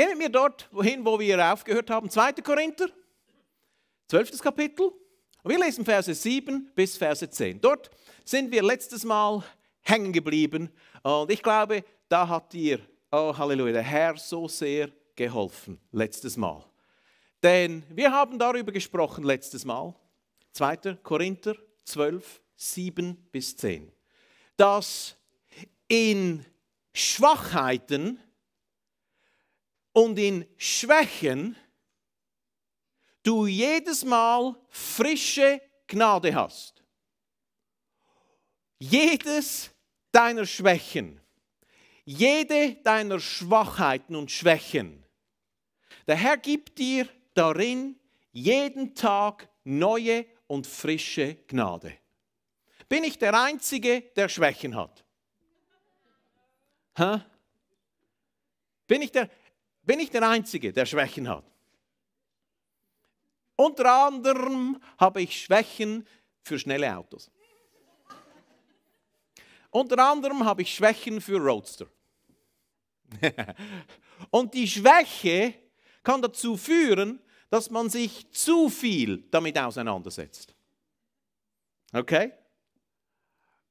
Gehen wir mir dort wohin, wo wir aufgehört haben. 2. Korinther, 12. Kapitel. Und wir lesen Verse 7 bis Verse 10. Dort sind wir letztes Mal hängen geblieben. Und ich glaube, da hat dir, oh Halleluja, der Herr so sehr geholfen, letztes Mal. Denn wir haben darüber gesprochen letztes Mal, 2. Korinther 12, 7 bis 10, dass in Schwachheiten und in Schwächen du jedes Mal frische Gnade hast. Jedes deiner Schwächen, jede deiner Schwachheiten und Schwächen. Der Herr gibt dir darin jeden Tag neue und frische Gnade. Bin ich der Einzige, der Schwächen hat? Ha? Bin ich der? bin ich der Einzige, der Schwächen hat. Unter anderem habe ich Schwächen für schnelle Autos. Unter anderem habe ich Schwächen für Roadster. Und die Schwäche kann dazu führen, dass man sich zu viel damit auseinandersetzt. Okay?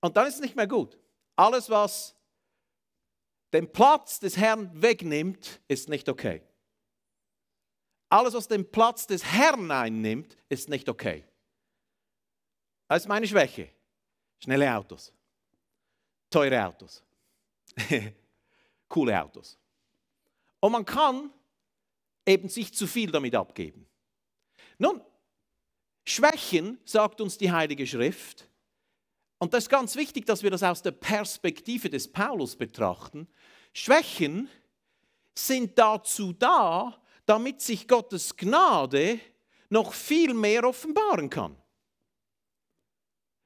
Und dann ist es nicht mehr gut. Alles, was den Platz des Herrn wegnimmt, ist nicht okay. Alles, was den Platz des Herrn einnimmt, ist nicht okay. Das ist meine Schwäche. Schnelle Autos, teure Autos, coole Autos. Und man kann eben sich zu viel damit abgeben. Nun, Schwächen, sagt uns die Heilige Schrift, und das ist ganz wichtig, dass wir das aus der Perspektive des Paulus betrachten, Schwächen sind dazu da, damit sich Gottes Gnade noch viel mehr offenbaren kann.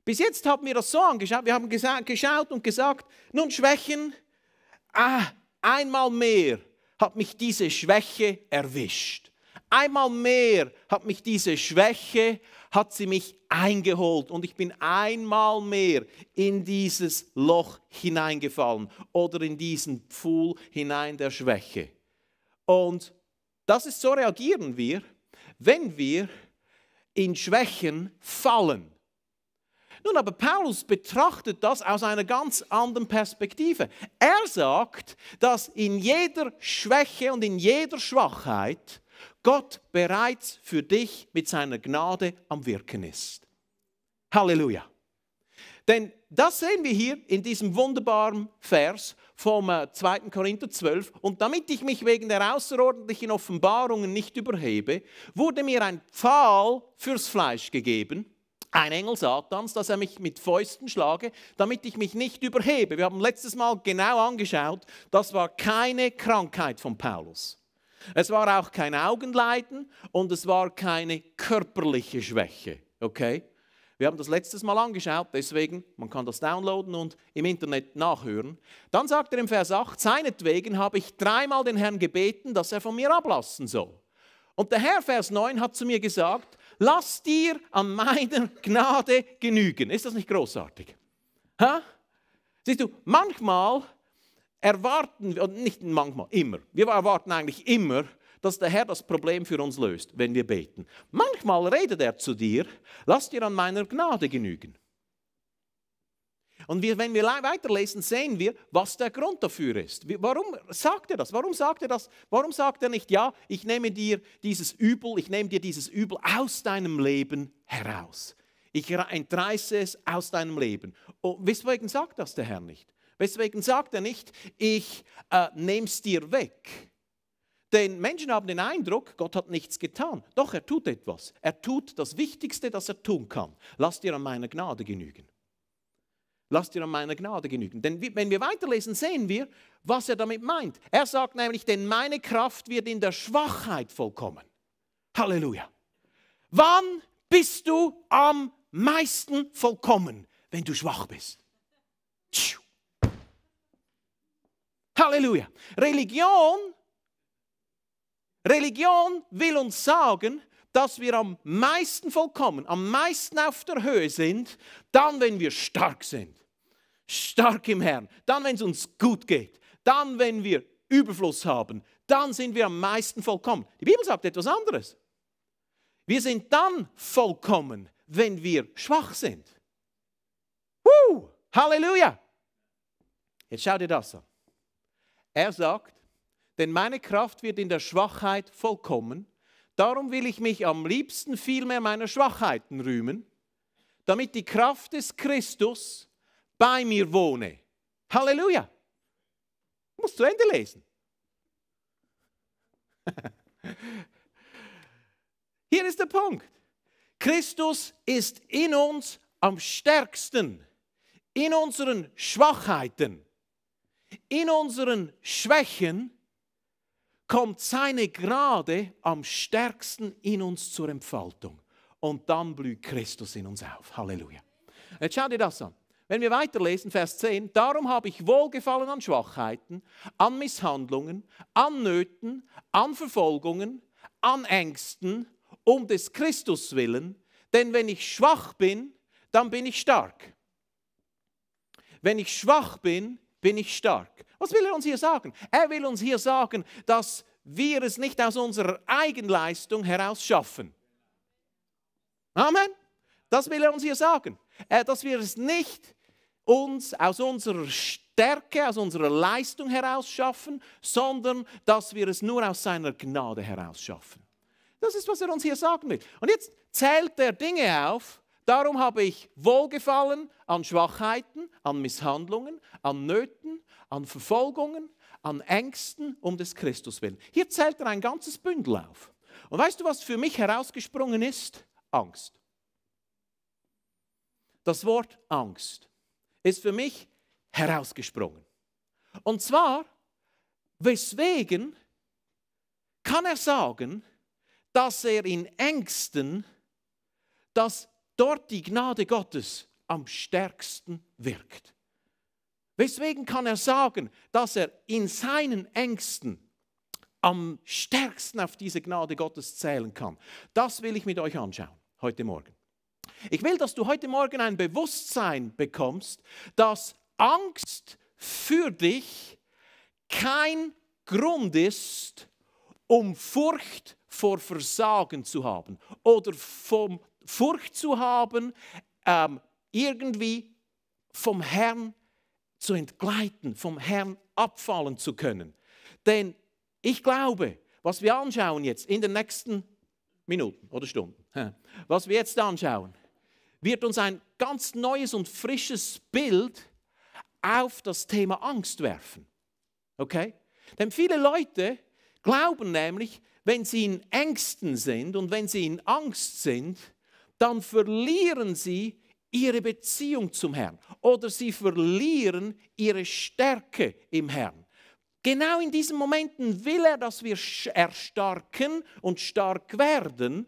Bis jetzt haben wir das so angeschaut, wir haben geschaut und gesagt, nun Schwächen, ah, einmal mehr hat mich diese Schwäche erwischt. Einmal mehr hat mich diese Schwäche, hat sie mich eingeholt und ich bin einmal mehr in dieses Loch hineingefallen oder in diesen Pfuhl hinein der Schwäche. Und das ist so reagieren wir, wenn wir in Schwächen fallen. Nun, aber Paulus betrachtet das aus einer ganz anderen Perspektive. Er sagt, dass in jeder Schwäche und in jeder Schwachheit Gott bereits für dich mit seiner Gnade am Wirken ist. Halleluja. Denn das sehen wir hier in diesem wunderbaren Vers vom 2. Äh, Korinther 12. Und damit ich mich wegen der außerordentlichen Offenbarungen nicht überhebe, wurde mir ein Pfahl fürs Fleisch gegeben, ein Engel Satans, dass er mich mit Fäusten schlage, damit ich mich nicht überhebe. Wir haben letztes Mal genau angeschaut, das war keine Krankheit von Paulus. Es war auch kein Augenleiden und es war keine körperliche Schwäche. Okay? Wir haben das letztes Mal angeschaut, deswegen, man kann das downloaden und im Internet nachhören. Dann sagt er im Vers 8, seinetwegen habe ich dreimal den Herrn gebeten, dass er von mir ablassen soll. Und der Herr, Vers 9, hat zu mir gesagt, lass dir an meiner Gnade genügen. Ist das nicht großartig? Ha? Siehst du, manchmal erwarten wir, nicht manchmal, immer, wir erwarten eigentlich immer, dass der Herr das Problem für uns löst, wenn wir beten. Manchmal redet er zu dir, lass dir an meiner Gnade genügen. Und wir, wenn wir weiterlesen, sehen wir, was der Grund dafür ist. Warum sagt er das? Warum sagt er das? Warum sagt er nicht, ja, ich nehme dir dieses Übel, ich nehme dir dieses Übel aus deinem Leben heraus. Ich entreiße es aus deinem Leben. Und weswegen sagt das der Herr nicht? Deswegen sagt er nicht, ich äh, nehme es dir weg. Denn Menschen haben den Eindruck, Gott hat nichts getan. Doch er tut etwas. Er tut das Wichtigste, das er tun kann. Lass dir an meiner Gnade genügen. Lass dir an meiner Gnade genügen. Denn wenn wir weiterlesen, sehen wir, was er damit meint. Er sagt nämlich, denn meine Kraft wird in der Schwachheit vollkommen. Halleluja. Wann bist du am meisten vollkommen, wenn du schwach bist? Tschu. Halleluja. Religion, Religion will uns sagen, dass wir am meisten vollkommen, am meisten auf der Höhe sind, dann, wenn wir stark sind. Stark im Herrn. Dann, wenn es uns gut geht. Dann, wenn wir Überfluss haben. Dann sind wir am meisten vollkommen. Die Bibel sagt etwas anderes. Wir sind dann vollkommen, wenn wir schwach sind. Woo! Halleluja! Jetzt schau dir das an. Er sagt, denn meine Kraft wird in der Schwachheit vollkommen. Darum will ich mich am liebsten vielmehr meiner Schwachheiten rühmen, damit die Kraft des Christus bei mir wohne. Halleluja! Ich muss zu Ende lesen. Hier ist der Punkt. Christus ist in uns am stärksten, in unseren Schwachheiten in unseren Schwächen kommt seine Gnade am stärksten in uns zur Entfaltung. Und dann blüht Christus in uns auf. Halleluja. Jetzt schau dir das an. Wenn wir weiterlesen, Vers 10, darum habe ich Wohlgefallen an Schwachheiten, an Misshandlungen, an Nöten, an Verfolgungen, an Ängsten, um des Christus willen, denn wenn ich schwach bin, dann bin ich stark. Wenn ich schwach bin, bin ich stark. Was will er uns hier sagen? Er will uns hier sagen, dass wir es nicht aus unserer Eigenleistung heraus schaffen. Amen. Das will er uns hier sagen. Äh, dass wir es nicht uns aus unserer Stärke, aus unserer Leistung heraus schaffen, sondern dass wir es nur aus seiner Gnade heraus schaffen. Das ist, was er uns hier sagen will. Und jetzt zählt er Dinge auf, Darum habe ich Wohlgefallen an Schwachheiten, an Misshandlungen, an Nöten, an Verfolgungen, an Ängsten um des Christus willen. Hier zählt er ein ganzes Bündel auf. Und weißt du, was für mich herausgesprungen ist? Angst. Das Wort Angst ist für mich herausgesprungen. Und zwar, weswegen kann er sagen, dass er in Ängsten das dort die Gnade Gottes am stärksten wirkt. Weswegen kann er sagen, dass er in seinen Ängsten am stärksten auf diese Gnade Gottes zählen kann. Das will ich mit euch anschauen heute Morgen. Ich will, dass du heute Morgen ein Bewusstsein bekommst, dass Angst für dich kein Grund ist, um Furcht vor Versagen zu haben oder vom, Furcht zu haben, ähm, irgendwie vom Herrn zu entgleiten, vom Herrn abfallen zu können. Denn ich glaube, was wir anschauen jetzt in den nächsten Minuten oder Stunden, was wir jetzt anschauen, wird uns ein ganz neues und frisches Bild auf das Thema Angst werfen. Okay? Denn viele Leute glauben nämlich, wenn sie in Ängsten sind und wenn sie in Angst sind, dann verlieren sie ihre Beziehung zum Herrn oder sie verlieren ihre Stärke im Herrn. Genau in diesen Momenten will er, dass wir erstarken und stark werden,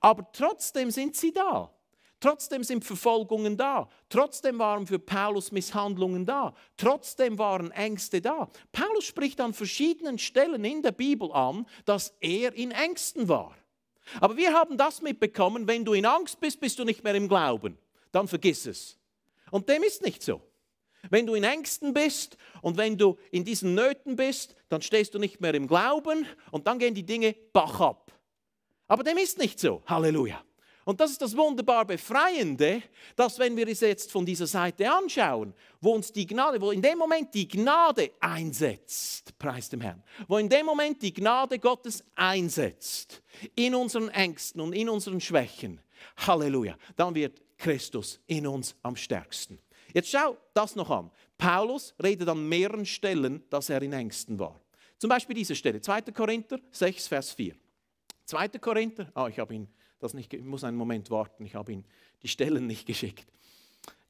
aber trotzdem sind sie da. Trotzdem sind Verfolgungen da. Trotzdem waren für Paulus Misshandlungen da. Trotzdem waren Ängste da. Paulus spricht an verschiedenen Stellen in der Bibel an, dass er in Ängsten war. Aber wir haben das mitbekommen, wenn du in Angst bist, bist du nicht mehr im Glauben. Dann vergiss es. Und dem ist nicht so. Wenn du in Ängsten bist und wenn du in diesen Nöten bist, dann stehst du nicht mehr im Glauben und dann gehen die Dinge bach ab. Aber dem ist nicht so. Halleluja. Und das ist das wunderbar Befreiende, dass wenn wir es jetzt von dieser Seite anschauen, wo uns die Gnade, wo in dem Moment die Gnade einsetzt, preis dem Herrn, wo in dem Moment die Gnade Gottes einsetzt, in unseren Ängsten und in unseren Schwächen, Halleluja, dann wird Christus in uns am stärksten. Jetzt schau das noch an. Paulus redet an mehreren Stellen, dass er in Ängsten war. Zum Beispiel diese Stelle, 2. Korinther 6, Vers 4. 2. Korinther, ah, ich habe ihn das nicht, ich muss einen Moment warten, ich habe Ihnen die Stellen nicht geschickt.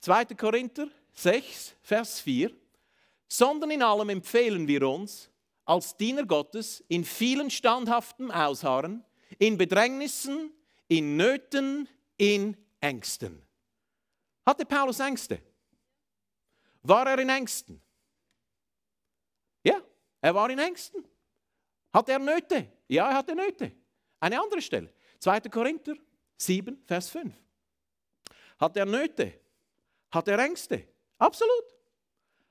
2. Korinther 6, Vers 4. Sondern in allem empfehlen wir uns als Diener Gottes in vielen standhaften Ausharren, in Bedrängnissen, in Nöten, in Ängsten. Hatte Paulus Ängste? War er in Ängsten? Ja, er war in Ängsten. Hat er Nöte? Ja, er hatte Nöte. Eine andere Stelle. 2. Korinther 7, Vers 5. Hat er Nöte? Hat er Ängste? Absolut.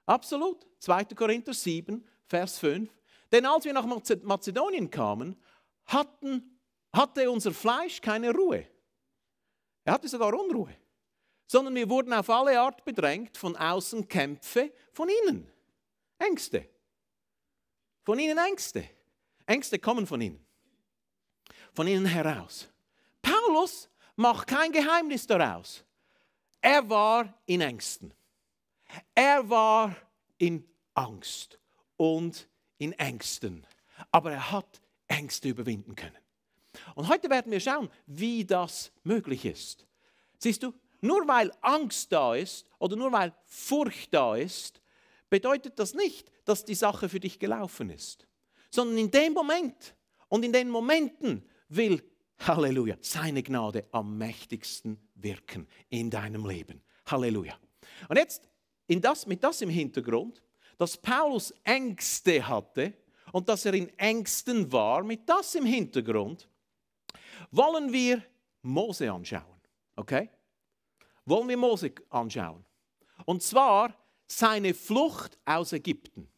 Absolut. 2. Korinther 7, Vers 5. Denn als wir nach Mazedonien kamen, hatten, hatte unser Fleisch keine Ruhe. Er hatte sogar Unruhe. Sondern wir wurden auf alle Art bedrängt, von außen Kämpfe, von innen Ängste. Von innen Ängste. Ängste kommen von ihnen von innen heraus. Paulus macht kein Geheimnis daraus. Er war in Ängsten. Er war in Angst und in Ängsten. Aber er hat Ängste überwinden können. Und heute werden wir schauen, wie das möglich ist. Siehst du, nur weil Angst da ist oder nur weil Furcht da ist, bedeutet das nicht, dass die Sache für dich gelaufen ist. Sondern in dem Moment und in den Momenten, will, Halleluja, seine Gnade am mächtigsten wirken in deinem Leben. Halleluja. Und jetzt das, mit das im Hintergrund, dass Paulus Ängste hatte und dass er in Ängsten war, mit das im Hintergrund, wollen wir Mose anschauen. Okay? Wollen wir Mose anschauen. Und zwar seine Flucht aus Ägypten.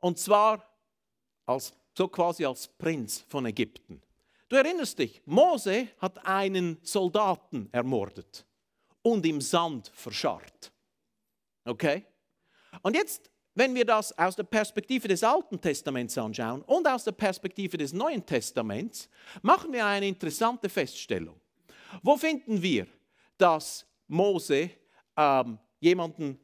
Und zwar als so quasi als Prinz von Ägypten. Du erinnerst dich, Mose hat einen Soldaten ermordet und im Sand verscharrt. Okay? Und jetzt, wenn wir das aus der Perspektive des Alten Testaments anschauen und aus der Perspektive des Neuen Testaments, machen wir eine interessante Feststellung. Wo finden wir, dass Mose ähm, jemanden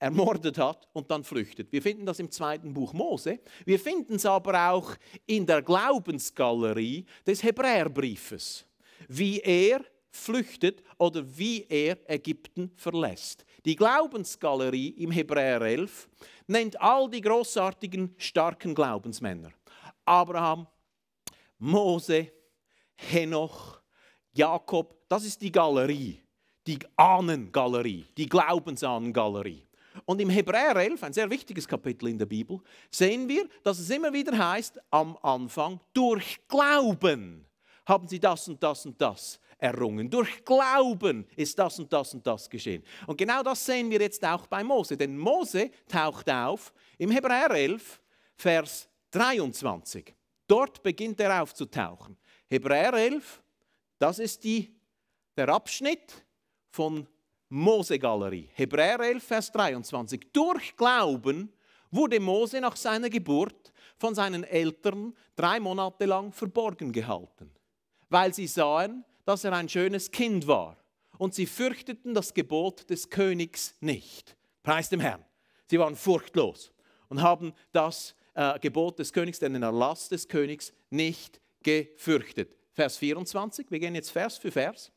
ermordet hat und dann flüchtet. Wir finden das im zweiten Buch Mose. Wir finden es aber auch in der Glaubensgalerie des Hebräerbriefes, wie er flüchtet oder wie er Ägypten verlässt. Die Glaubensgalerie im Hebräer 11 nennt all die großartigen, starken Glaubensmänner. Abraham, Mose, Henoch, Jakob, das ist die Galerie, die Ahnengalerie, die Glaubensahnengalerie. Und im Hebräer 11, ein sehr wichtiges Kapitel in der Bibel, sehen wir, dass es immer wieder heißt, am Anfang, durch Glauben haben sie das und das und das errungen. Durch Glauben ist das und das und das geschehen. Und genau das sehen wir jetzt auch bei Mose. Denn Mose taucht auf im Hebräer 11, Vers 23. Dort beginnt er aufzutauchen. Hebräer 11, das ist die, der Abschnitt von Mose. Mose-Galerie, Hebräer 11, Vers 23. Durch Glauben wurde Mose nach seiner Geburt von seinen Eltern drei Monate lang verborgen gehalten, weil sie sahen, dass er ein schönes Kind war und sie fürchteten das Gebot des Königs nicht. Preis dem Herrn. Sie waren furchtlos und haben das äh, Gebot des Königs, den Erlass des Königs nicht gefürchtet. Vers 24, wir gehen jetzt Vers für Vers.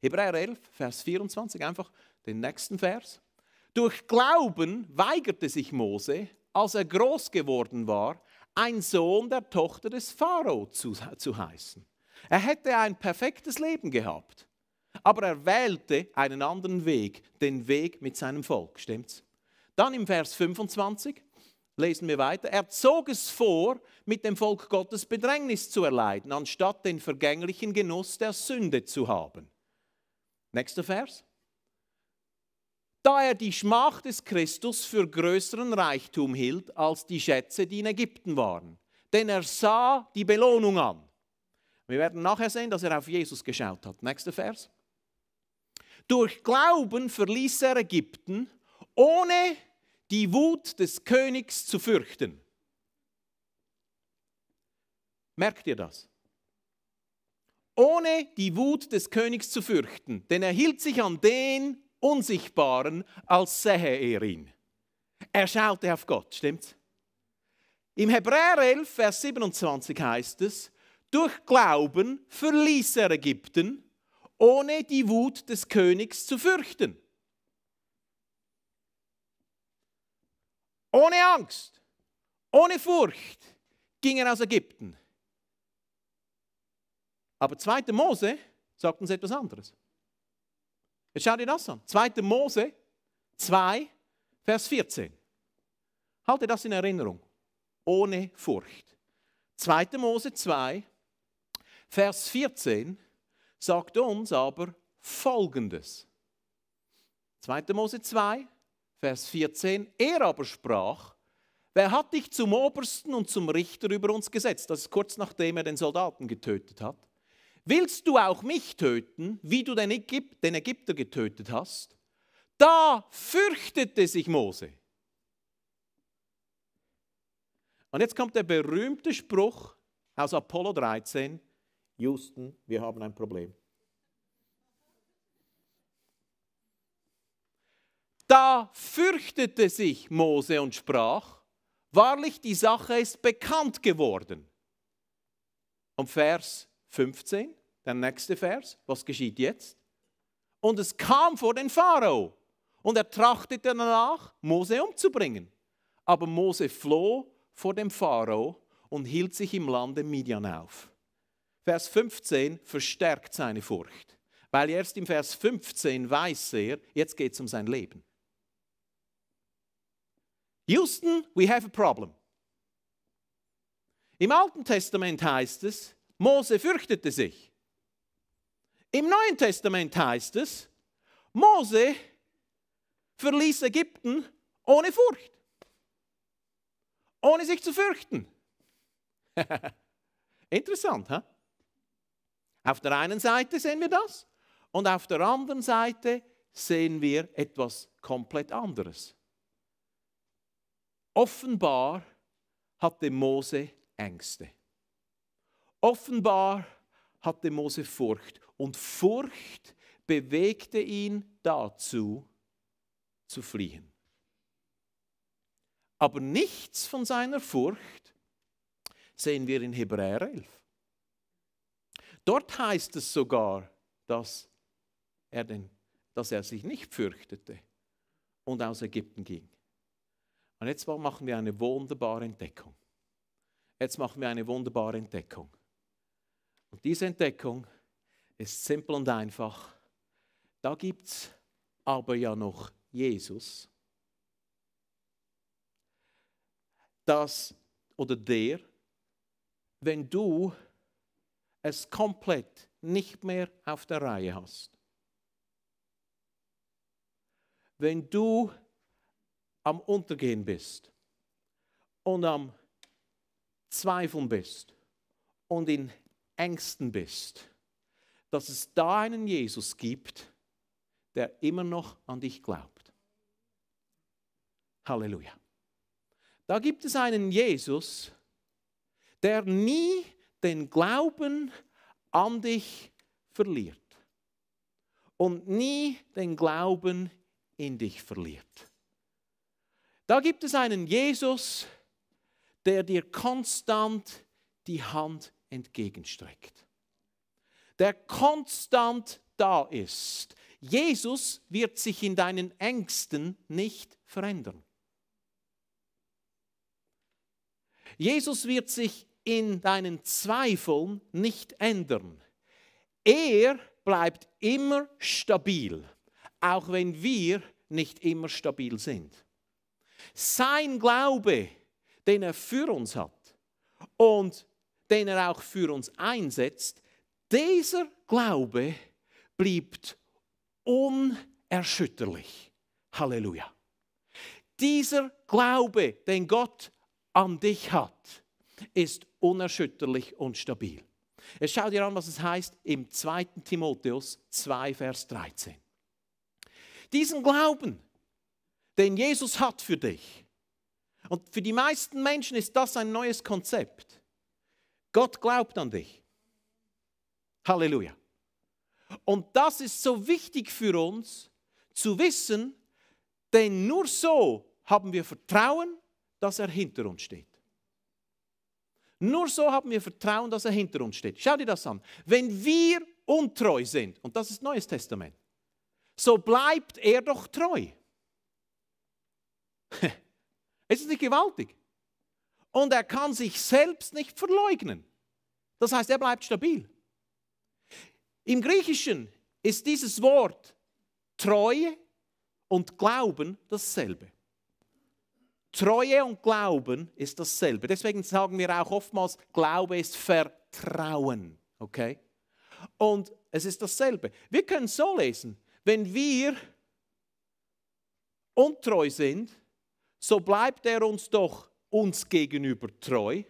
Hebräer 11, Vers 24, einfach den nächsten Vers. Durch Glauben weigerte sich Mose, als er groß geworden war, ein Sohn der Tochter des Pharao zu, zu heißen. Er hätte ein perfektes Leben gehabt, aber er wählte einen anderen Weg, den Weg mit seinem Volk, stimmt's? Dann im Vers 25 lesen wir weiter. Er zog es vor, mit dem Volk Gottes Bedrängnis zu erleiden, anstatt den vergänglichen Genuss der Sünde zu haben. Nächster Vers. Da er die Schmach des Christus für größeren Reichtum hielt als die Schätze, die in Ägypten waren. Denn er sah die Belohnung an. Wir werden nachher sehen, dass er auf Jesus geschaut hat. Nächster Vers. Durch Glauben verließ er Ägypten, ohne die Wut des Königs zu fürchten. Merkt ihr das? ohne die Wut des Königs zu fürchten, denn er hielt sich an den Unsichtbaren, als sähe er ihn. Er schaute auf Gott, stimmt's? Im Hebräer 11, Vers 27 heißt es, durch Glauben verließ er Ägypten, ohne die Wut des Königs zu fürchten. Ohne Angst, ohne Furcht ging er aus Ägypten. Aber 2. Mose sagt uns etwas anderes. Jetzt schau dir das an. 2. Mose 2, Vers 14. Halte das in Erinnerung. Ohne Furcht. 2. Mose 2, Vers 14 sagt uns aber Folgendes. 2. Mose 2, Vers 14. Er aber sprach, Wer hat dich zum Obersten und zum Richter über uns gesetzt? Das ist kurz nachdem er den Soldaten getötet hat willst du auch mich töten, wie du den Ägypter getötet hast? Da fürchtete sich Mose. Und jetzt kommt der berühmte Spruch aus Apollo 13, Houston, wir haben ein Problem. Da fürchtete sich Mose und sprach, wahrlich die Sache ist bekannt geworden. Und Vers 15, der nächste Vers, was geschieht jetzt? Und es kam vor den Pharao und er trachtete danach, Mose umzubringen. Aber Mose floh vor dem Pharao und hielt sich im Lande Midian auf. Vers 15 verstärkt seine Furcht, weil erst im Vers 15 weiß er, jetzt geht es um sein Leben. Houston, we have a problem. Im Alten Testament heißt es, Mose fürchtete sich. Im Neuen Testament heißt es, Mose verließ Ägypten ohne Furcht, ohne sich zu fürchten. Interessant, ha? Auf der einen Seite sehen wir das und auf der anderen Seite sehen wir etwas komplett anderes. Offenbar hatte Mose Ängste. Offenbar hatte hatte Mose Furcht und Furcht bewegte ihn dazu zu fliehen. Aber nichts von seiner Furcht sehen wir in Hebräer 11. Dort heißt es sogar, dass er, den, dass er sich nicht fürchtete und aus Ägypten ging. Und jetzt machen wir eine wunderbare Entdeckung. Jetzt machen wir eine wunderbare Entdeckung. Und diese Entdeckung ist simpel und einfach. Da gibt es aber ja noch Jesus. Das oder der, wenn du es komplett nicht mehr auf der Reihe hast. Wenn du am Untergehen bist und am Zweifeln bist und in Ängsten bist, dass es da einen Jesus gibt, der immer noch an dich glaubt. Halleluja. Da gibt es einen Jesus, der nie den Glauben an dich verliert und nie den Glauben in dich verliert. Da gibt es einen Jesus, der dir konstant die Hand entgegenstreckt, der konstant da ist. Jesus wird sich in deinen Ängsten nicht verändern. Jesus wird sich in deinen Zweifeln nicht ändern. Er bleibt immer stabil, auch wenn wir nicht immer stabil sind. Sein Glaube, den er für uns hat und den er auch für uns einsetzt, dieser Glaube blieb unerschütterlich. Halleluja. Dieser Glaube, den Gott an dich hat, ist unerschütterlich und stabil. Jetzt schau dir an, was es heißt im 2. Timotheus 2, Vers 13. Diesen Glauben, den Jesus hat für dich, und für die meisten Menschen ist das ein neues Konzept. Gott glaubt an dich. Halleluja. Und das ist so wichtig für uns zu wissen, denn nur so haben wir Vertrauen, dass er hinter uns steht. Nur so haben wir Vertrauen, dass er hinter uns steht. Schau dir das an. Wenn wir untreu sind, und das ist Neues Testament, so bleibt er doch treu. es ist nicht gewaltig und er kann sich selbst nicht verleugnen. Das heißt, er bleibt stabil. Im Griechischen ist dieses Wort Treue und Glauben dasselbe. Treue und Glauben ist dasselbe. Deswegen sagen wir auch oftmals, Glaube ist Vertrauen. Okay? Und es ist dasselbe. Wir können es so lesen, wenn wir untreu sind, so bleibt er uns doch uns gegenüber treu?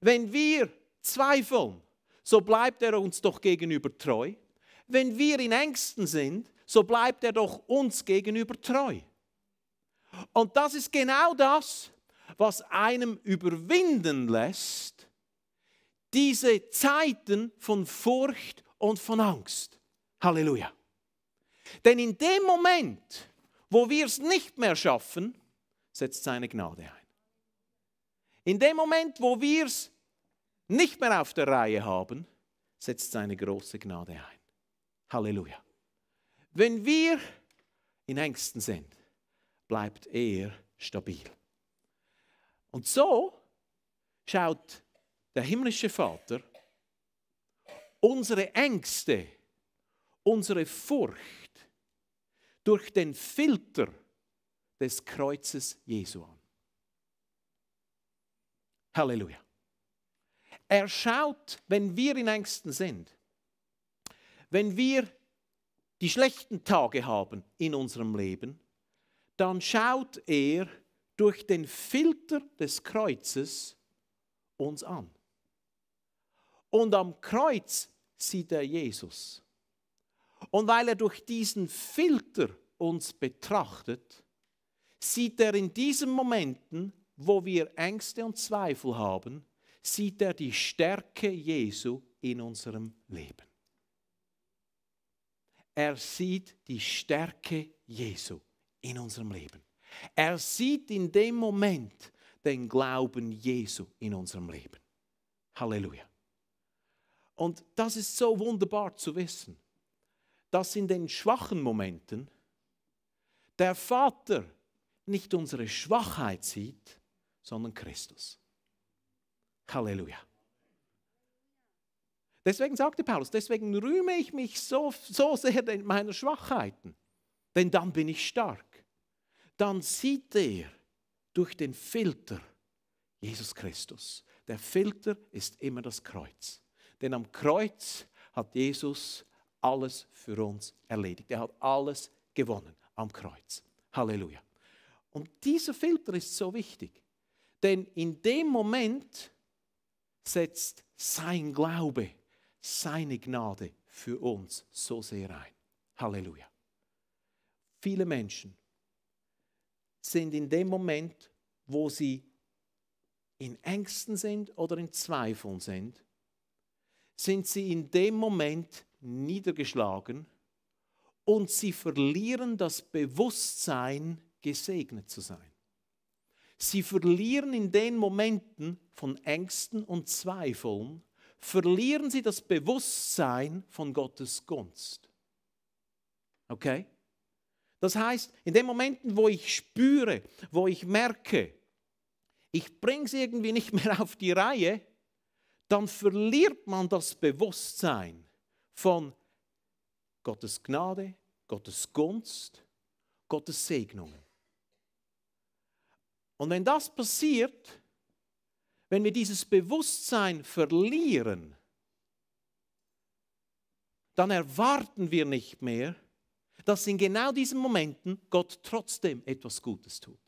Wenn wir zweifeln, so bleibt er uns doch gegenüber treu. Wenn wir in Ängsten sind, so bleibt er doch uns gegenüber treu. Und das ist genau das, was einem überwinden lässt, diese Zeiten von Furcht und von Angst. Halleluja. Denn in dem Moment, wo wir es nicht mehr schaffen, setzt seine Gnade ein. In dem Moment, wo wir es nicht mehr auf der Reihe haben, setzt seine große Gnade ein. Halleluja. Wenn wir in Ängsten sind, bleibt er stabil. Und so schaut der himmlische Vater unsere Ängste, unsere Furcht durch den Filter des Kreuzes Jesu an. Halleluja. Er schaut, wenn wir in Ängsten sind, wenn wir die schlechten Tage haben in unserem Leben, dann schaut er durch den Filter des Kreuzes uns an. Und am Kreuz sieht er Jesus. Und weil er durch diesen Filter uns betrachtet, sieht er in diesen Momenten wo wir Ängste und Zweifel haben, sieht er die Stärke Jesu in unserem Leben. Er sieht die Stärke Jesu in unserem Leben. Er sieht in dem Moment den Glauben Jesu in unserem Leben. Halleluja. Und das ist so wunderbar zu wissen, dass in den schwachen Momenten der Vater nicht unsere Schwachheit sieht, sondern Christus. Halleluja. Deswegen sagte Paulus, deswegen rühme ich mich so, so sehr meiner Schwachheiten, denn dann bin ich stark. Dann sieht er durch den Filter Jesus Christus. Der Filter ist immer das Kreuz. Denn am Kreuz hat Jesus alles für uns erledigt. Er hat alles gewonnen am Kreuz. Halleluja. Und dieser Filter ist so wichtig. Denn in dem Moment setzt sein Glaube, seine Gnade für uns so sehr ein. Halleluja. Viele Menschen sind in dem Moment, wo sie in Ängsten sind oder in Zweifeln sind, sind sie in dem Moment niedergeschlagen und sie verlieren das Bewusstsein, gesegnet zu sein. Sie verlieren in den Momenten von Ängsten und Zweifeln, verlieren sie das Bewusstsein von Gottes Gunst. Okay? Das heißt, in den Momenten, wo ich spüre, wo ich merke, ich bringe es irgendwie nicht mehr auf die Reihe, dann verliert man das Bewusstsein von Gottes Gnade, Gottes Gunst, Gottes Segnungen. Und wenn das passiert, wenn wir dieses Bewusstsein verlieren, dann erwarten wir nicht mehr, dass in genau diesen Momenten Gott trotzdem etwas Gutes tut.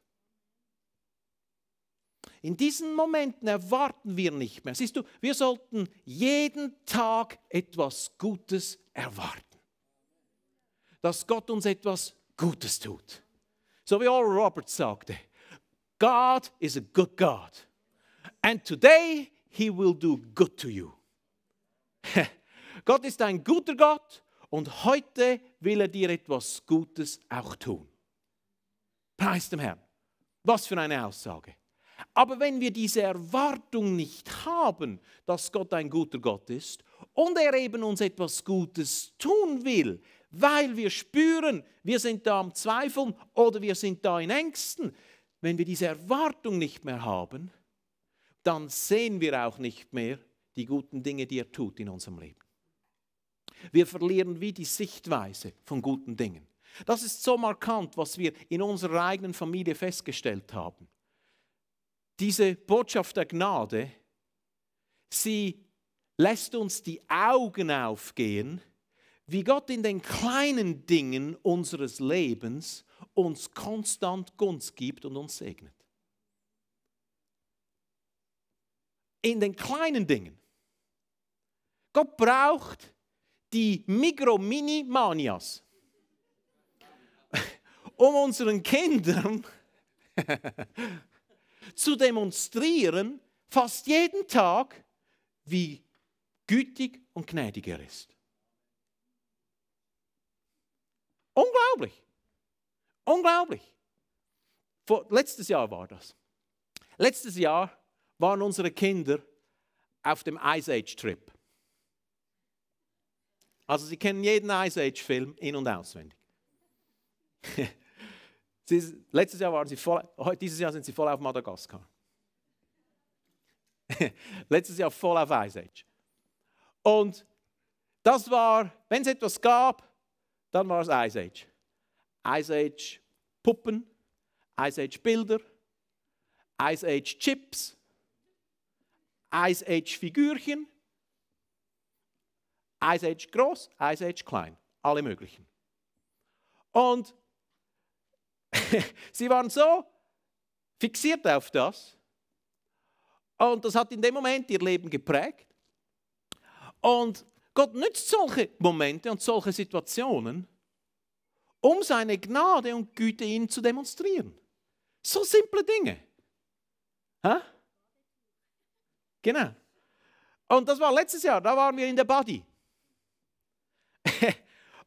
In diesen Momenten erwarten wir nicht mehr. Siehst du, wir sollten jeden Tag etwas Gutes erwarten. Dass Gott uns etwas Gutes tut. So wie Oral Roberts sagte, God is a good God. And today he will do good to you. Gott ist ein guter Gott und heute will er dir etwas Gutes auch tun. Preis dem Herrn. Was für eine Aussage. Aber wenn wir diese Erwartung nicht haben, dass Gott ein guter Gott ist und er eben uns etwas Gutes tun will, weil wir spüren, wir sind da am Zweifeln oder wir sind da in Ängsten, wenn wir diese Erwartung nicht mehr haben, dann sehen wir auch nicht mehr die guten Dinge, die er tut in unserem Leben. Wir verlieren wie die Sichtweise von guten Dingen. Das ist so markant, was wir in unserer eigenen Familie festgestellt haben. Diese Botschaft der Gnade, sie lässt uns die Augen aufgehen, wie Gott in den kleinen Dingen unseres Lebens uns konstant Gunst gibt und uns segnet. In den kleinen Dingen. Gott braucht die Mikro-Mini-Manias, um unseren Kindern zu demonstrieren, fast jeden Tag, wie gütig und gnädig er ist. Unglaublich. Unglaublich. Vor, letztes Jahr war das. Letztes Jahr waren unsere Kinder auf dem Ice Age Trip. Also sie kennen jeden Ice Age Film in und auswendig. sie, letztes Jahr waren sie voll, dieses Jahr sind sie voll auf Madagaskar. letztes Jahr voll auf Ice Age. Und das war, wenn es etwas gab, dann war es Ice Age. Ice Age Puppen, Ice Age Bilder, Ice Age Chips, Ice Age Figürchen, Ice Age groß, Ice Age klein, alle möglichen. Und sie waren so fixiert auf das. Und das hat in dem Moment ihr Leben geprägt. Und Gott nützt solche Momente und solche Situationen, um seine Gnade und Güte ihnen zu demonstrieren. So simple Dinge. Ha? Genau. Und das war letztes Jahr, da waren wir in der Body.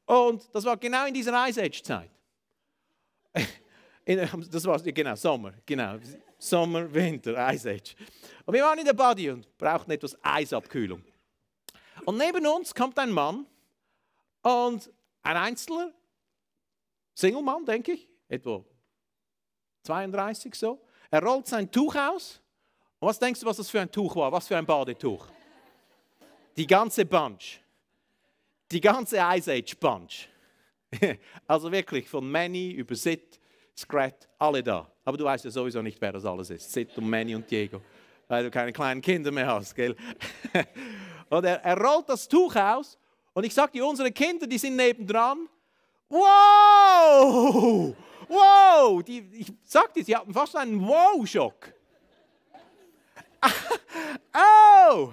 und das war genau in dieser Ice Age Zeit. das war genau Sommer, genau. Sommer, Winter, Ice Age. Und wir waren in der Body und brauchten etwas Eisabkühlung. Und neben uns kommt ein Mann und ein Einzelner Single-Mann, denke ich, etwa 32 so. Er rollt sein Tuch aus. Und was denkst du, was das für ein Tuch war? Was für ein Badetuch? Die ganze Bunch. Die ganze Ice Age Bunch. Also wirklich von Manny über Sid, Scrat, alle da. Aber du weißt ja sowieso nicht, wer das alles ist. Sid und Manny und Diego. Weil du keine kleinen Kinder mehr hast, gell? Und er, er rollt das Tuch aus. Und ich sage dir, unsere Kinder, die sind nebendran. Wow! Wow! Die, ich sagte, sie hatten fast einen Wow-Schock. oh!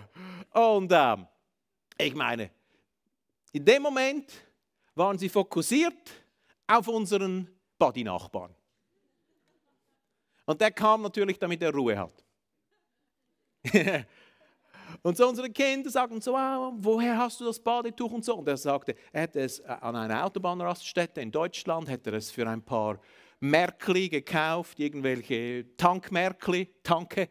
Und ähm, ich meine, in dem Moment waren sie fokussiert auf unseren body nachbarn Und der kam natürlich, damit er Ruhe hat. Und so unsere Kinder sagten so, ah, woher hast du das Badetuch und so. Und er sagte, er hätte es äh, an einer Autobahnraststätte in Deutschland, hätte er es für ein paar Merkli gekauft, irgendwelche Tankmerkli, Tanke,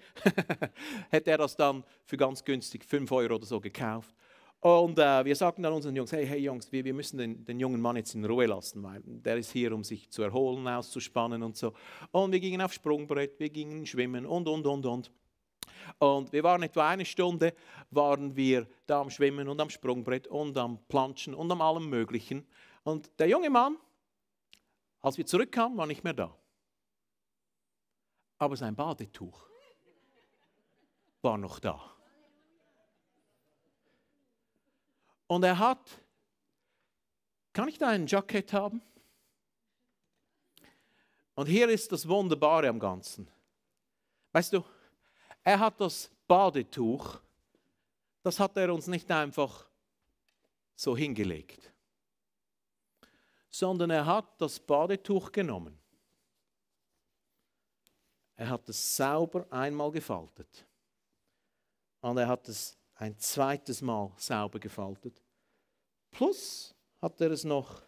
hätte er das dann für ganz günstig, 5 Euro oder so gekauft. Und äh, wir sagten dann unseren Jungs, hey, hey Jungs, wir, wir müssen den, den, jungen Mann jetzt in Ruhe lassen, weil der ist hier, um sich zu erholen, auszuspannen und so. Und wir gingen auf Sprungbrett, wir gingen schwimmen und, und, und, und. Und wir waren etwa eine Stunde, waren wir da am Schwimmen und am Sprungbrett und am Planschen und am allem Möglichen. Und der junge Mann, als wir zurückkamen, war nicht mehr da. Aber sein Badetuch war noch da. Und er hat, kann ich da ein Jacket haben? Und hier ist das Wunderbare am Ganzen. Weißt du, er hat das Badetuch, das hat er uns nicht einfach so hingelegt, sondern er hat das Badetuch genommen. Er hat es sauber einmal gefaltet und er hat es ein zweites Mal sauber gefaltet. Plus hat er es noch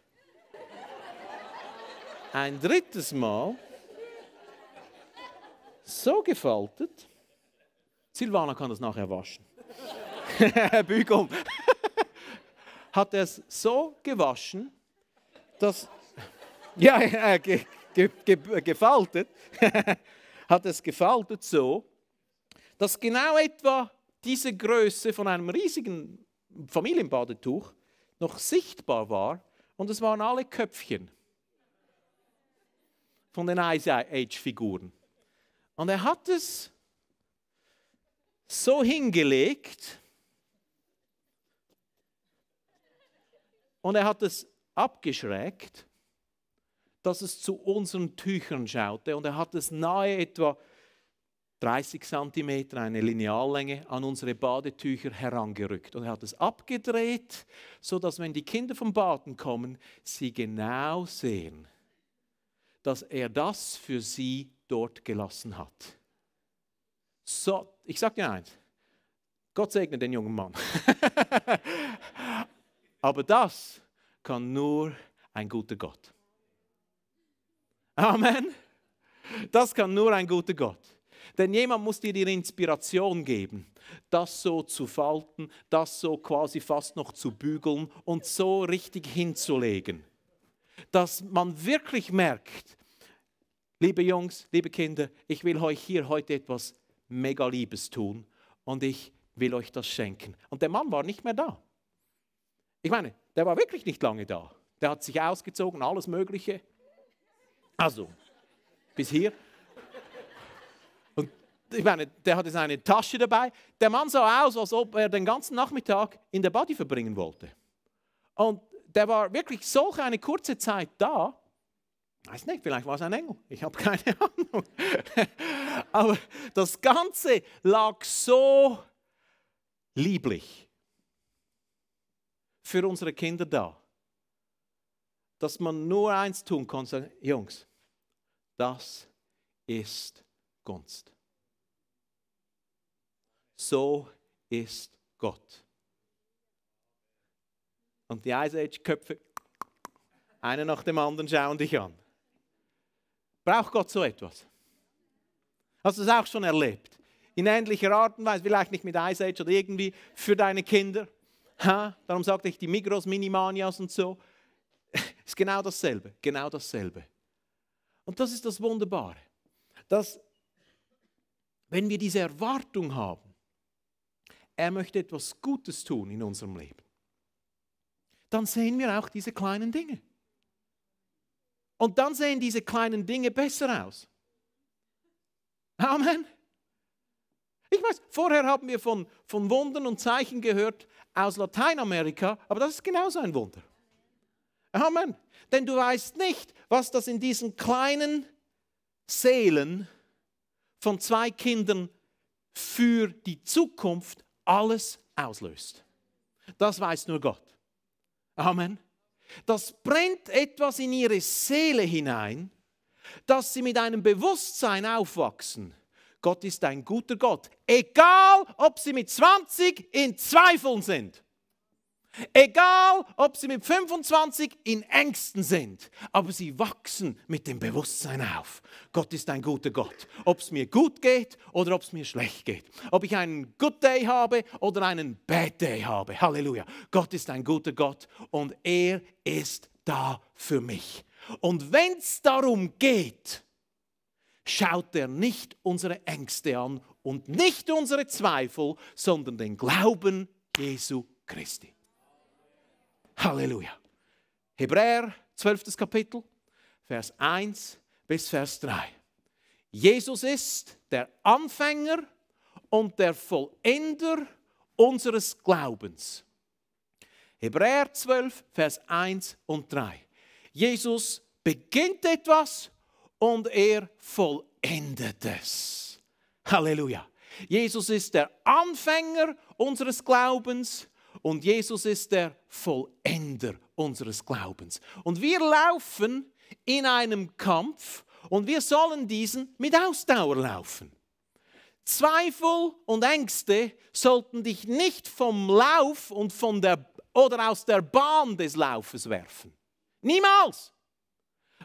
ein drittes Mal so gefaltet, Silvana kann das nachher waschen. Büg um. Hat er es so gewaschen, dass. Ja, äh, ge, ge, ge, gefaltet. hat es gefaltet so, dass genau etwa diese Größe von einem riesigen Familienbadetuch noch sichtbar war und es waren alle Köpfchen von den Ice Age-Figuren. Und er hat es so hingelegt und er hat es abgeschreckt, dass es zu unseren Tüchern schaute und er hat es nahe etwa 30 cm, eine Lineallänge, an unsere Badetücher herangerückt. Und er hat es abgedreht, sodass, wenn die Kinder vom Baden kommen, sie genau sehen, dass er das für sie dort gelassen hat. So, ich sage dir eins, Gott segne den jungen Mann. Aber das kann nur ein guter Gott. Amen. Das kann nur ein guter Gott. Denn jemand muss dir die Inspiration geben, das so zu falten, das so quasi fast noch zu bügeln und so richtig hinzulegen. Dass man wirklich merkt, liebe Jungs, liebe Kinder, ich will euch hier heute etwas mega Liebes tun und ich will euch das schenken. Und der Mann war nicht mehr da. Ich meine, der war wirklich nicht lange da. Der hat sich ausgezogen, alles Mögliche. Also, bis hier. Und ich meine, der hatte seine Tasche dabei. Der Mann sah aus, als ob er den ganzen Nachmittag in der Body verbringen wollte. Und der war wirklich solch eine kurze Zeit da. Ich Weiß nicht, vielleicht war es ein Engel. Ich habe keine Ahnung. Aber das Ganze lag so lieblich für unsere Kinder da, dass man nur eins tun konnte, Jungs, das ist Gunst. So ist Gott. Und die Ice Age-Köpfe, einer nach dem anderen, schauen dich an. Braucht Gott so etwas? Hast du es auch schon erlebt? In ähnlicher Art und Weise, vielleicht nicht mit Ice Age oder irgendwie für deine Kinder. Ha? Darum sagte ich die Migros, Minimanias und so. Ist genau dasselbe, genau dasselbe. Und das ist das Wunderbare, dass wenn wir diese Erwartung haben, er möchte etwas Gutes tun in unserem Leben, dann sehen wir auch diese kleinen Dinge. Und dann sehen diese kleinen Dinge besser aus. Amen. Ich weiß, vorher haben wir von, von Wundern und Zeichen gehört aus Lateinamerika, aber das ist genauso ein Wunder. Amen. Denn du weißt nicht, was das in diesen kleinen Seelen von zwei Kindern für die Zukunft alles auslöst. Das weiß nur Gott. Amen. Das brennt etwas in ihre Seele hinein, dass sie mit einem Bewusstsein aufwachsen. Gott ist ein guter Gott, egal ob sie mit 20 in Zweifeln sind. Egal, ob sie mit 25 in Ängsten sind, aber sie wachsen mit dem Bewusstsein auf. Gott ist ein guter Gott. Ob es mir gut geht oder ob es mir schlecht geht. Ob ich einen Good Day habe oder einen Bad Day habe. Halleluja. Gott ist ein guter Gott und er ist da für mich. Und wenn es darum geht, schaut er nicht unsere Ängste an und nicht unsere Zweifel, sondern den Glauben Jesu Christi. Halleluja. Hebräer 12. Kapitel, Vers 1 bis Vers 3. Jesus ist der Anfänger und der Vollender unseres Glaubens. Hebräer 12, Vers 1 und 3. Jesus beginnt etwas und er vollendet es. Halleluja. Jesus ist der Anfänger unseres Glaubens und Jesus ist der Vollender unseres Glaubens. Und wir laufen in einem Kampf und wir sollen diesen mit Ausdauer laufen. Zweifel und Ängste sollten dich nicht vom Lauf und von der, oder aus der Bahn des Laufes werfen. Niemals!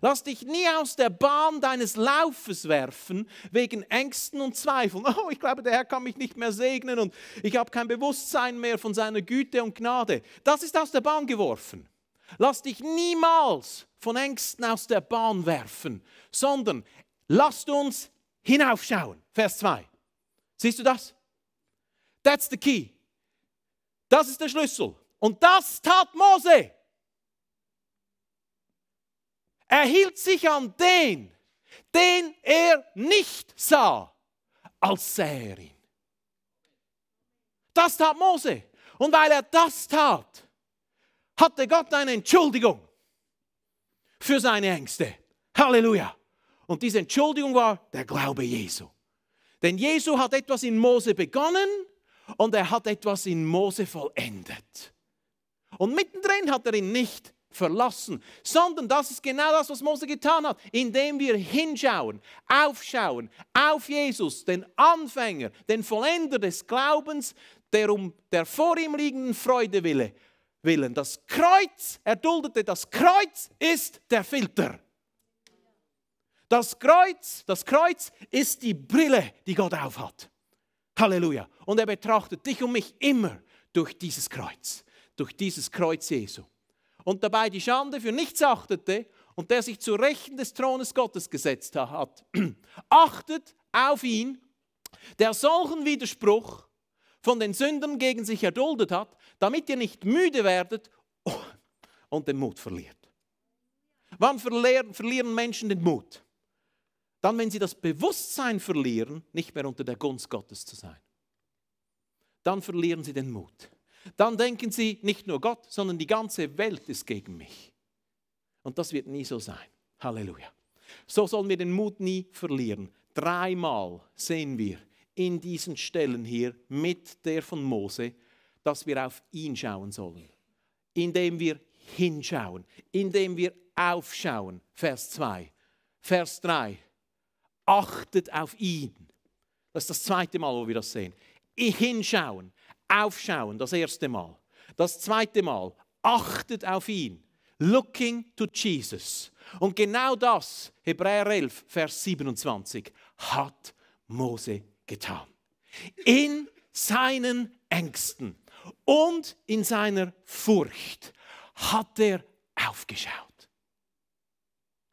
Lass dich nie aus der Bahn deines Laufes werfen wegen Ängsten und Zweifeln. Oh, ich glaube, der Herr kann mich nicht mehr segnen und ich habe kein Bewusstsein mehr von seiner Güte und Gnade. Das ist aus der Bahn geworfen. Lass dich niemals von Ängsten aus der Bahn werfen, sondern lasst uns hinaufschauen. Vers 2. Siehst du das? That's the key. Das ist der Schlüssel. Und das tat Mose. Er hielt sich an den, den er nicht sah, als sähe er ihn. Das tat Mose. Und weil er das tat, hatte Gott eine Entschuldigung für seine Ängste. Halleluja. Und diese Entschuldigung war der Glaube Jesu. Denn Jesu hat etwas in Mose begonnen und er hat etwas in Mose vollendet. Und mittendrin hat er ihn nicht verlassen, sondern das ist genau das, was Mose getan hat, indem wir hinschauen, aufschauen auf Jesus, den Anfänger, den Vollender des Glaubens, der um der vor ihm liegenden Freude wille, willen. Das Kreuz, er duldete, das Kreuz ist der Filter. Das Kreuz, das Kreuz ist die Brille, die Gott aufhat. Halleluja. Und er betrachtet dich und mich immer durch dieses Kreuz, durch dieses Kreuz Jesu und dabei die Schande für nichts achtete und der sich zu Rechten des Thrones Gottes gesetzt hat. Achtet auf ihn, der solchen Widerspruch von den Sündern gegen sich erduldet hat, damit ihr nicht müde werdet und den Mut verliert. Wann verlieren Menschen den Mut? Dann, wenn sie das Bewusstsein verlieren, nicht mehr unter der Gunst Gottes zu sein. Dann verlieren sie den Mut dann denken sie, nicht nur Gott, sondern die ganze Welt ist gegen mich. Und das wird nie so sein. Halleluja. So sollen wir den Mut nie verlieren. Dreimal sehen wir in diesen Stellen hier mit der von Mose, dass wir auf ihn schauen sollen. Indem wir hinschauen, indem wir aufschauen. Vers 2. Vers 3. Achtet auf ihn. Das ist das zweite Mal, wo wir das sehen. Hinschauen. Aufschauen, das erste Mal. Das zweite Mal, achtet auf ihn. Looking to Jesus. Und genau das, Hebräer 11, Vers 27, hat Mose getan. In seinen Ängsten und in seiner Furcht hat er aufgeschaut.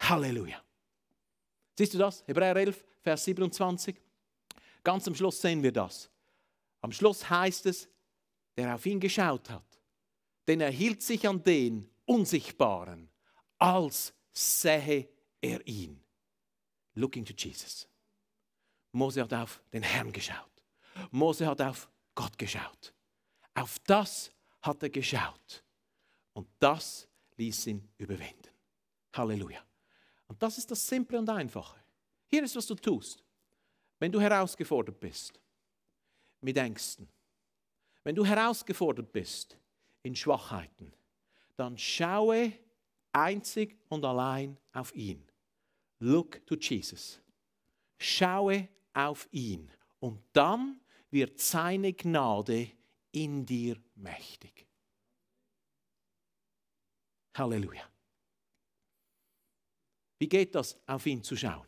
Halleluja. Siehst du das? Hebräer 11, Vers 27. Ganz am Schluss sehen wir das. Am Schluss heißt es, der auf ihn geschaut hat, denn er hielt sich an den Unsichtbaren, als sähe er ihn. Looking to Jesus. Mose hat auf den Herrn geschaut. Mose hat auf Gott geschaut. Auf das hat er geschaut. Und das ließ ihn überwinden. Halleluja. Und das ist das Simple und Einfache. Hier ist, was du tust, wenn du herausgefordert bist mit Ängsten, wenn du herausgefordert bist in Schwachheiten, dann schaue einzig und allein auf ihn. Look to Jesus. Schaue auf ihn und dann wird seine Gnade in dir mächtig. Halleluja. Wie geht das, auf ihn zu schauen?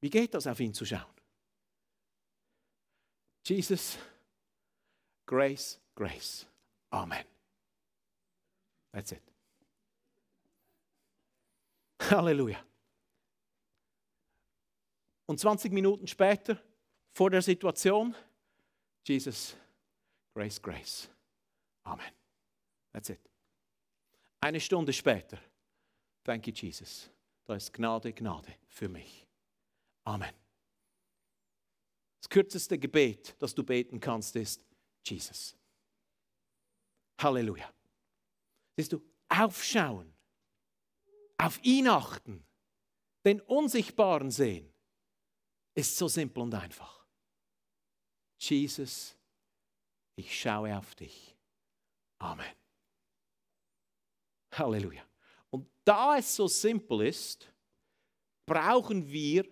Wie geht das, auf ihn zu schauen? Jesus, grace, grace. Amen. That's it. Halleluja. Und 20 Minuten später, vor der Situation, Jesus, grace, grace. Amen. That's it. Eine Stunde später, thank you, Jesus. Da ist Gnade, Gnade für mich. Amen. Das kürzeste Gebet, das du beten kannst, ist Jesus. Halleluja. Siehst du, aufschauen, auf ihn achten, den Unsichtbaren sehen, ist so simpel und einfach. Jesus, ich schaue auf dich. Amen. Halleluja. Und da es so simpel ist, brauchen wir,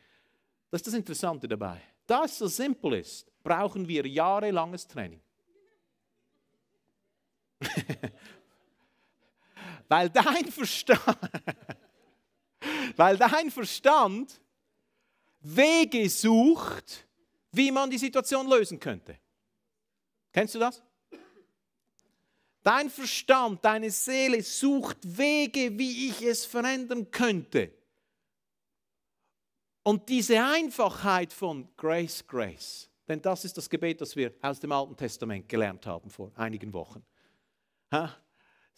das ist das Interessante dabei, da es so simpel ist, brauchen wir jahrelanges Training. weil dein Verstand, weil dein Verstand Wege sucht, wie man die Situation lösen könnte. Kennst du das? Dein Verstand, deine Seele sucht Wege, wie ich es verändern könnte. Und diese Einfachheit von Grace, Grace, denn das ist das Gebet, das wir aus dem Alten Testament gelernt haben vor einigen Wochen.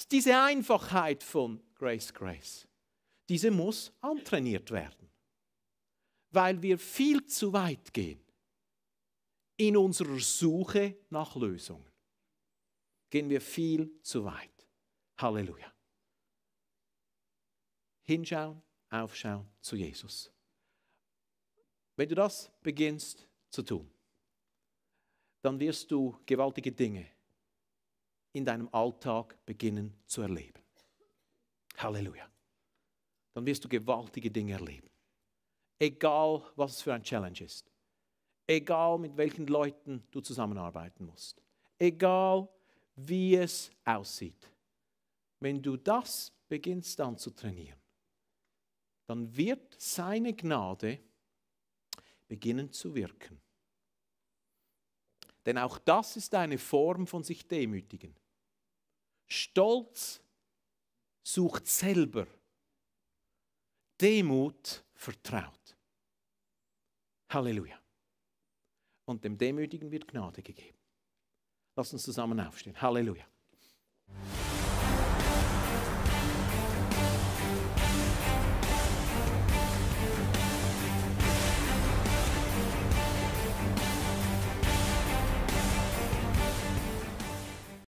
diese Einfachheit von Grace, Grace, diese muss antrainiert werden, weil wir viel zu weit gehen in unserer Suche nach Lösungen. Gehen wir viel zu weit. Halleluja. Hinschauen, aufschauen zu Jesus. Wenn du das beginnst zu tun, dann wirst du gewaltige Dinge in deinem Alltag beginnen zu erleben. Halleluja. Dann wirst du gewaltige Dinge erleben. Egal, was es für ein Challenge ist. Egal, mit welchen Leuten du zusammenarbeiten musst. Egal, wie es aussieht. Wenn du das beginnst dann zu trainieren, dann wird seine Gnade beginnen zu wirken. Denn auch das ist eine Form von sich demütigen. Stolz sucht selber, Demut vertraut. Halleluja. Und dem Demütigen wird Gnade gegeben. Lass uns zusammen aufstehen. Halleluja.